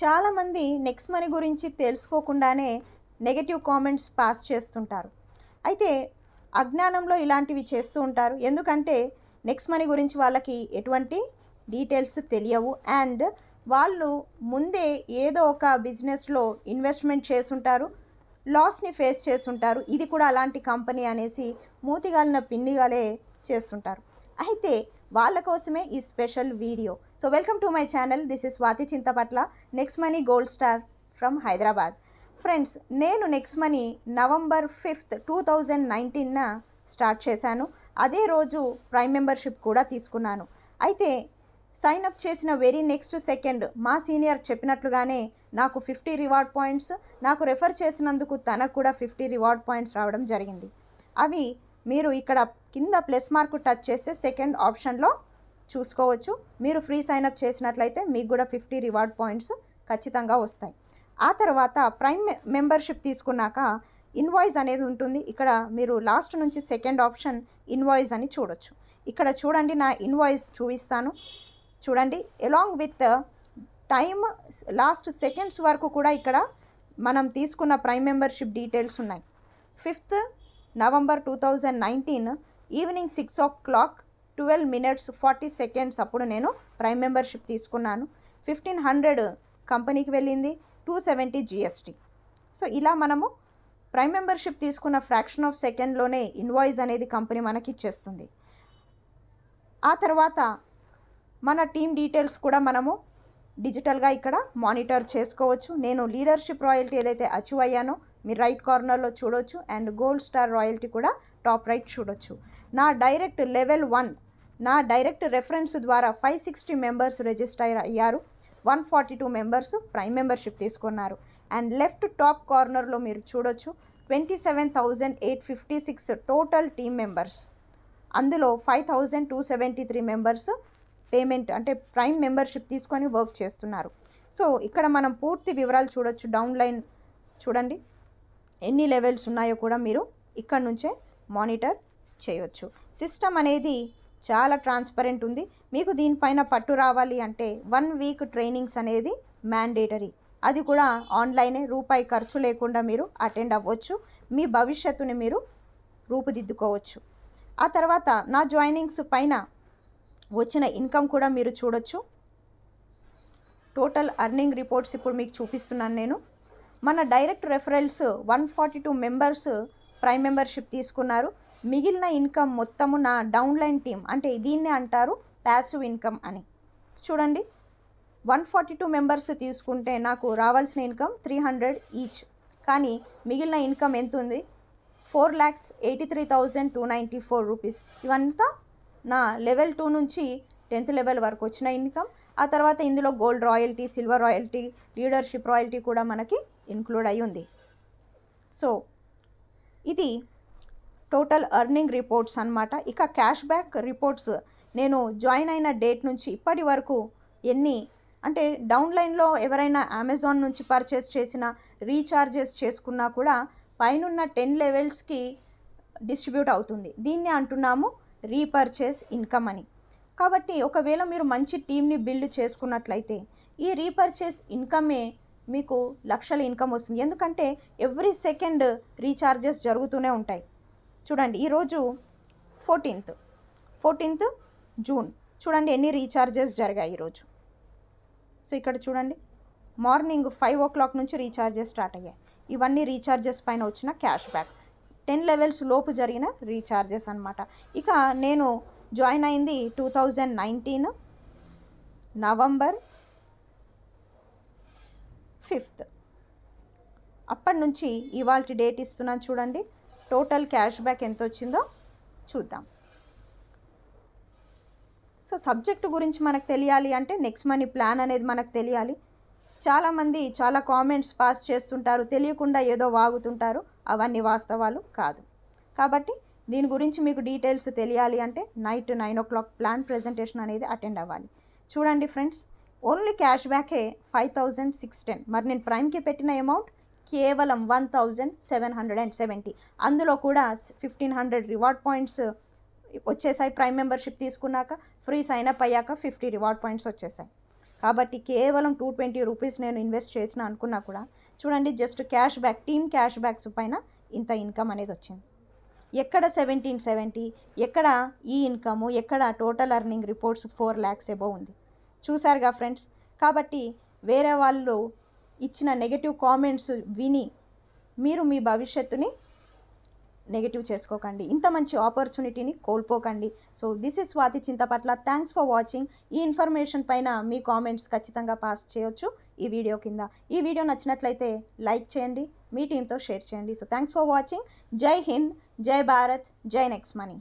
చాలామంది next money గురించి తెలుసుకోకుండానే నెగటివ్ కామెంట్స్ పాస్ చేస్తుంటారు అయితే అజ్ఞానంలో ఇలాంటివి చేస్తూ ఉంటారు ఎందుకంటే నెక్స్ట్ మనీ గురించి వాళ్ళకి ఎటువంటి డీటెయిల్స్ తెలియవు అండ్ వాళ్ళు ముందే ఏదో ఒక బిజినెస్లో ఇన్వెస్ట్మెంట్ చేసుంటారు లాస్ని ఫేస్ చేస్తుంటారు ఇది కూడా అలాంటి కంపెనీ అనేసి మూతిగాలిన పిండిగాలే చేస్తుంటారు అయితే వాళ్ళ కోసమే ఈ special video so welcome to my channel this is Swathi Chintapatla next money gold star from Hyderabad friends నేను next money November fifth two thousand nineteen start చేశాను అదే రోజు ప్రైమ్ మెంబర్షిప్ కూడా తీసుకున్నాను అయితే సైన్ అప్ చేసిన వెరీ నెక్స్ట్ సెకండ్ మా సీనియర్ చెప్పినట్లుగానే నాకు ఫిఫ్టీ రివార్డ్ పాయింట్స్ నాకు రెఫర్ చేసినందుకు తనకు కూడా ఫిఫ్టీ రివార్డ్ పాయింట్స్ రావడం జరిగింది అవి మీరు ఇక్కడ కింద ప్లస్ మార్క్ టచ్ చేస్తే సెకండ్ ఆప్షన్లో చూసుకోవచ్చు మీరు ఫ్రీ సైన్ అప్ చేసినట్లయితే మీకు కూడా ఫిఫ్టీ రివార్డ్ పాయింట్స్ ఖచ్చితంగా వస్తాయి ఆ తర్వాత ప్రైమ్ మెంబర్షిప్ తీసుకున్నాక ఇన్వాయిస్ అనేది ఉంటుంది ఇక్కడ మీరు లాస్ట్ నుంచి సెకండ్ ఆప్షన్ ఇన్వాయిస్ అని చూడొచ్చు ఇక్కడ చూడండి నా ఇన్వాయిస్ చూపిస్తాను చూడండి along with time last seconds వరకు కూడా ఇక్కడ మనం తీసుకున్న ప్రైమ్ మెంబర్షిప్ డీటెయిల్స్ ఉన్నాయి fifth November two thousand nineteen evening six o'clock twelve minutes forty seconds అప్పుడు నేను ప్రైమ్ మెంబర్షిప్ తీసుకున్నాను ఫిఫ్టీన్ హండ్రెడ్ కంపెనీకి వెళ్ళింది టూ సెవెంటీ జిఎస్టీ సో ఇలా మనము ప్రైమ్ మెంబర్షిప్ తీసుకున్న ఫ్రాక్షన్ ఆఫ్ సెకండ్లోనే ఇన్వాయిస్ అనేది కంపెనీ మనకి ఇచ్చేస్తుంది ఆ తర్వాత మన టీం డీటెయిల్స్ కూడా మనము డిజిటల్గా ఇక్కడ మానిటర్ చేసుకోవచ్చు నేను లీడర్షిప్ రాయల్టీ ఏదైతే అచీవ్ అయ్యానో మీరు రైట్ కార్నర్లో చూడొచ్చు అండ్ గోల్డ్ స్టార్ రాయల్టీ కూడా టాప్ రైట్ చూడొచ్చు నా డైరెక్ట్ లెవెల్ వన్ నా డైరెక్ట్ రెఫరెన్స్ ద్వారా ఫైవ్ సిక్స్టీ మెంబర్స్ రిజిస్టర్ అయ్యారు one forty two members prime membership తీసుకున్నారు అండ్ లెఫ్ట్ టాప్ కార్నర్లో మీరు చూడొచ్చు twenty seven thousand eight fifty six total team members అందులో five thousand two seventy three members payment అంటే prime membership తీసుకొని work చేస్తున్నారు so ఇక్కడ మనం పూర్తి వివరాలు చూడొచ్చు డౌన్లైన్ చూడండి ఎన్ని లెవెల్స్ ఉన్నాయో కూడా మీరు ఇక్కడ నుంచే మానిటర్ చేయొచ్చు సిస్టమ్ అనేది చాలా ట్రాన్స్పరెంట్ ఉంది మీకు దీనిపైన పట్టు రావాలి అంటే వన్ వీక్ ట్రైనింగ్స్ అనేది మ్యాండేటరీ అది కూడా ఆన్లైనే రూపాయి ఖర్చు లేకుండా మీరు అటెండ్ అవ్వచ్చు మీ భవిష్యత్తుని మీరు రూపుదిద్దుకోవచ్చు ఆ తర్వాత నా జాయినింగ్స్ పైన వచ్చిన ఇన్కమ్ కూడా మీరు చూడొచ్చు టోటల్ అర్నింగ్ రిపోర్ట్స్ ఇప్పుడు మీకు చూపిస్తున్నాను నేను మన direct reference one forty two members prime membership తీసుకున్నారు మిగిలిన ఇన్కమ్ మొత్తము నా డౌన్లైన్ టీమ్ అంటే దీన్నే అంటారు ప్యాసివ్ ఇన్కమ్ అని చూడండి వన్ ఫార్టీ టూ మెంబర్స్ తీసుకుంటే నాకు రావాల్సిన ఇన్కమ్ త్రీ హండ్రెడ్ ఈచ్ కానీ మిగిలిన ఇన్కమ్ ఎంత ఉంది four lakhs eighty three thousand two ninety four rupees ఇవంతా నా లెవెల్ టూ నుంచి టెన్త్ లెవెల్ వరకు వచ్చిన ఇన్కమ్ ఆ తర్వాత ఇందులో gold royalty silver royalty leadership royalty కూడా మనకి ఇన్క్లూడ్ అయి ఉంది సో ఇది టోటల్ ఎర్నింగ్ రిపోర్ట్స్ అనమాట ఇక క్యాష్ బ్యాక్ రిపోర్ట్స్ నేను జాయిన్ అయిన డేట్ నుంచి ఇప్పటి వరకు ఎన్ని అంటే డౌన్ లైన్లో ఎవరైనా అమెజాన్ నుంచి పర్చేస్ చేసిన రీఛార్జెస్ చేసుకున్నా కూడా పైనున్న టెన్ లెవెల్స్కి డిస్ట్రిబ్యూట్ అవుతుంది దీన్ని అంటున్నాము రీపర్చేస్ ఇన్కమ్ అని కాబట్టి ఒకవేళ మీరు మంచి టీంని బిల్డ్ చేసుకున్నట్లయితే ఈ రీపర్చేస్ ఇన్కమే మీకు లక్షల ఇన్కమ్ వస్తుంది ఎందుకంటే ఎవ్రీ సెకండ్ రీఛార్జెస్ జరుగుతూనే ఉంటాయి చూడండి ఈరోజు ఫోర్టీన్త్ ఫోర్టీన్త్ జూన్ చూడండి ఎన్ని రీఛార్జెస్ జరిగాయి ఈరోజు సో ఇక్కడ చూడండి మార్నింగ్ ఫైవ్ ఓ క్లాక్ నుంచి రీఛార్జెస్ స్టార్ట్ అయ్యాయి ఇవన్నీ రీఛార్జెస్ పైన వచ్చిన క్యాష్ బ్యాక్ టెన్ లెవెల్స్ లోపు జరిగిన రీఛార్జెస్ అనమాట ఇక నేను జాయిన్ అయింది two thousand nineteen November fifth అప్పటి నుంచి ఇవాళ డేట్ ఇస్తున్నాను చూడండి టోటల్ క్యాష్ బ్యాక్ ఎంత వచ్చిందో చూద్దాం సో సబ్జెక్ట్ గురించి మనకు తెలియాలి అంటే నెక్స్ట్ మనీ ప్లాన్ అనేది మనకు తెలియాలి చాలామంది చాలా కామెంట్స్ పాస్ చేస్తుంటారు తెలియకుండా ఏదో వాగుతుంటారు అవన్నీ వాస్తవాలు కాదు కాబట్టి దీని గురించి మీకు డీటెయిల్స్ తెలియాలి అంటే night nine o'clock plan presentation అనేది అటెండ్ అవ్వాలి చూడండి ఫ్రెండ్స్ ఓన్లీ క్యాష్ బ్యాకే ఫైవ్ థౌజండ్ సిక్స్ టెన్ మరి నేను ప్రైమ్కి పెట్టిన అమౌంట్ కేవలం one thousand seven hundred and seventy అందులో కూడా ఫిఫ్టీన్ హండ్రెడ్ రివార్డ్ పాయింట్స్ వచ్చేసాయి ప్రైమ్ మెంబర్షిప్ తీసుకున్నాక ఫ్రీ సైన్ అప్ అయ్యాక ఫిఫ్టీ రివార్డ్ పాయింట్స్ వచ్చేసాయి కాబట్టి కేవలం టూ ట్వంటీ రూపీస్ నేను ఇన్వెస్ట్ చేసిన అనుకున్నా కూడా చూడండి just cash back team cash backs పైన ఇంత ఇన్కమ్ అనేది వచ్చింది ఎక్కడ సెవెంటీన్ సెవెంటీ ఎక్కడ ఈ ఇన్కమ్ ఎక్కడ total earning reports four lakhs above ఉంది చూసారుగా ఫ్రెండ్స్ కాబట్టి వేరే వాళ్ళు ఇచ్చిన నెగటివ్ కామెంట్స్ విని మీరు మీ భవిష్యత్తుని నెగిటివ్ చేసుకోకండి ఇంత మంచి ఆపర్చునిటీని కోల్పోకండి so this is Swathi Chintapatla thanks for watching ఈ ఇన్ఫర్మేషన్ పైన మీ కామెంట్స్ ఖచ్చితంగా పాస్ చేయొచ్చు ఈ వీడియో కింద ఈ వీడియో నచ్చినట్లయితే లైక్ చేయండి మీ టీంతో షేర్ చేయండి సో థ్యాంక్స్ ఫర్ వాచింగ్ జై హింద్ జై భారత్ జై నెక్స్ట్ మనీ